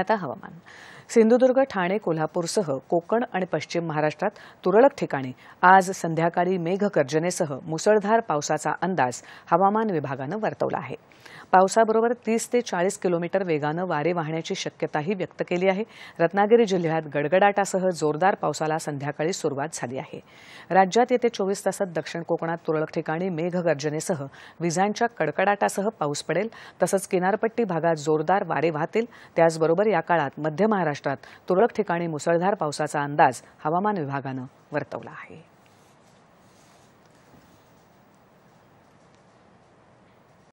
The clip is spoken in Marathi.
आता हवामान सिंधुदुर्ग ठाणे कोल्हापूरसह कोकण आणि पश्चिम महाराष्ट्रात तुरळक ठिकाणी आज संध्याकाळी गर्जनेसह मुसळधार पावसाचा अंदाज हवामान विभागानं वर्तवला आहे पावसाबरोबर तीस ते चाळीस किलोमीटर वेगानं वारे वाहण्याची शक्यताही व्यक्त केली आहे रत्नागिरी जिल्ह्यात गडगडाटासह जोरदार पावसाला संध्याकाळी सुरुवात झाली आहे राज्यात येत्या चोवीस तासात दक्षिण कोकणात तुरळक ठिकाणी गर्जनेसह विजांच्या कडकडाटासह पाऊस पडेल तसंच किनारपट्टी भागात जोरदार वारे वाहतील त्याचबरोबर डिसेंबर या काळात मध्य महाराष्ट्रात तुरळक ठिकाणी मुसळधार पावसाचा अंदाज हवामान विभागानं वर्तवला आहे